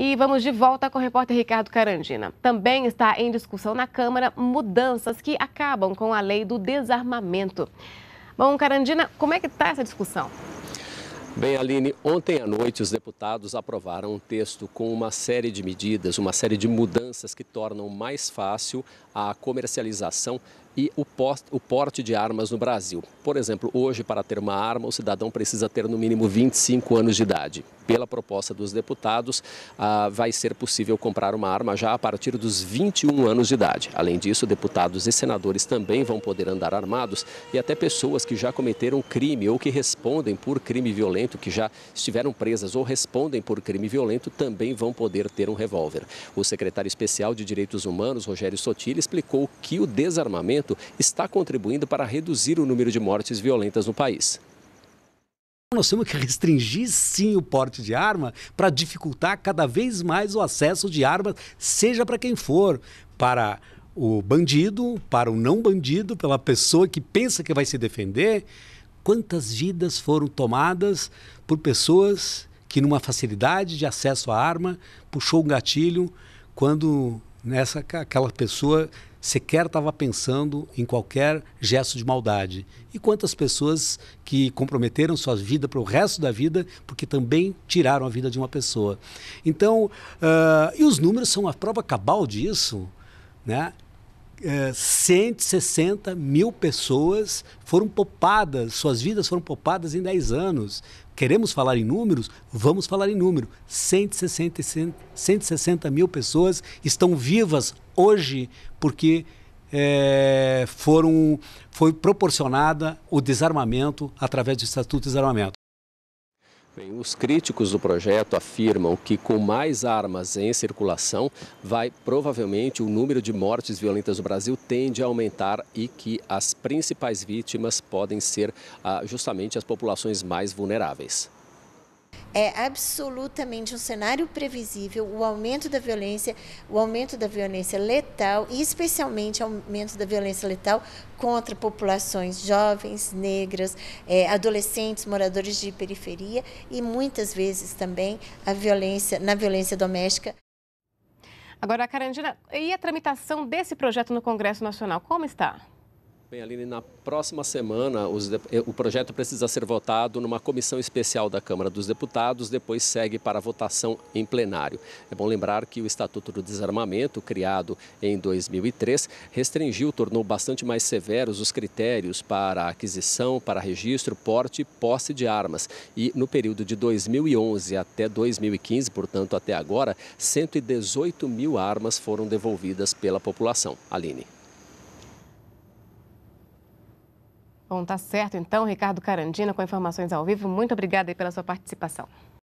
E vamos de volta com o repórter Ricardo Carandina. Também está em discussão na Câmara mudanças que acabam com a lei do desarmamento. Bom, Carandina, como é que está essa discussão? Bem, Aline, ontem à noite os deputados aprovaram um texto com uma série de medidas, uma série de mudanças que tornam mais fácil a comercialização e o, porte de armas no Brasil. Por exemplo, hoje, para ter uma arma, o cidadão precisa ter no mínimo 25 anos de idade pela proposta dos deputados, ah, vai ser possível comprar uma arma já a partir dos 21 anos de idade. Além disso, deputados e senadores também vão poder andar armados e até pessoas que já cometeram crime ou que respondem por crime violento, que já estiveram presas ou respondem por crime violento, também vão poder ter um revólver. O secretário especial de Direitos Humanos, Rogério Sotile, explicou que o desarmamento está contribuindo para reduzir o número de mortes violentas no país. Nós temos que restringir sim o porte de arma para dificultar cada vez mais o acesso de armas, seja para quem for, para o bandido, para o não bandido, pela pessoa que pensa que vai se defender. Quantas vidas foram tomadas por pessoas que, numa facilidade de acesso à arma, puxou um gatilho quando nessa aquela pessoa sequer estava pensando em qualquer gesto de maldade. E quantas pessoas que comprometeram sua vida para o resto da vida porque também tiraram a vida de uma pessoa. Então, uh, e os números são a prova cabal disso, né? 160 é, mil pessoas foram poupadas, suas vidas foram poupadas em 10 anos. Queremos falar em números? Vamos falar em número. 160, 160 mil pessoas estão vivas hoje porque é, foram, foi proporcionada o desarmamento através do Estatuto de Desarmamento. Bem, os críticos do projeto afirmam que com mais armas em circulação, vai provavelmente o número de mortes violentas no Brasil tende a aumentar e que as principais vítimas podem ser ah, justamente as populações mais vulneráveis é absolutamente um cenário previsível o aumento da violência, o aumento da violência letal e especialmente o aumento da violência letal contra populações jovens, negras, é, adolescentes, moradores de periferia e muitas vezes também a violência na violência doméstica. Agora, Carandina, e a tramitação desse projeto no Congresso Nacional, como está? Bem, Aline, na próxima semana eh, o projeto precisa ser votado numa comissão especial da Câmara dos Deputados, depois segue para votação em plenário. É bom lembrar que o Estatuto do Desarmamento, criado em 2003, restringiu, tornou bastante mais severos os critérios para aquisição, para registro, porte e posse de armas. E no período de 2011 até 2015, portanto até agora, 118 mil armas foram devolvidas pela população. Aline. Bom, tá certo então, Ricardo Carandina, com informações ao vivo. Muito obrigada pela sua participação.